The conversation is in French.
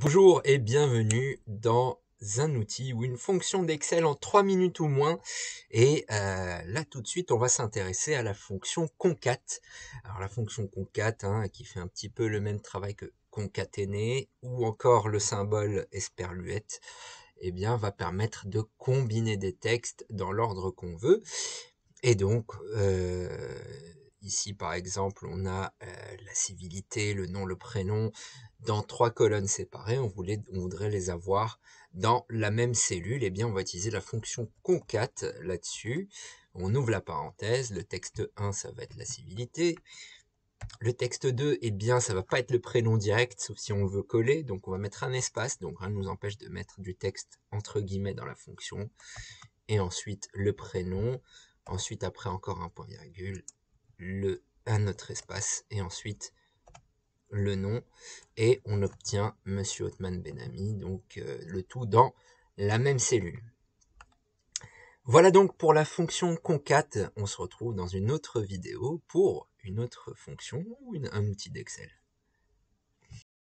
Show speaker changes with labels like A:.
A: Bonjour et bienvenue dans un outil ou une fonction d'Excel en 3 minutes ou moins. Et euh, là tout de suite, on va s'intéresser à la fonction concat. Alors la fonction concat hein, qui fait un petit peu le même travail que concaténer ou encore le symbole esperluette, eh bien va permettre de combiner des textes dans l'ordre qu'on veut. Et donc euh, Ici, par exemple, on a euh, la civilité, le nom, le prénom, dans trois colonnes séparées, on, voulait, voudrait les avoir dans la même cellule, et eh bien on va utiliser la fonction concat là-dessus. On ouvre la parenthèse, le texte 1 ça va être la civilité, le texte 2, eh bien, ça va pas être le prénom direct, sauf si on veut coller. Donc, on va mettre un espace. Donc, rien ne nous empêche de mettre du texte entre guillemets dans la fonction. Et ensuite, le prénom. Ensuite, après, encore un point virgule, le, un autre espace. Et ensuite, le nom et on obtient Monsieur Othman Benami, donc euh, le tout dans la même cellule. Voilà donc pour la fonction concat. On se retrouve dans une autre vidéo pour une autre fonction ou un outil d'Excel.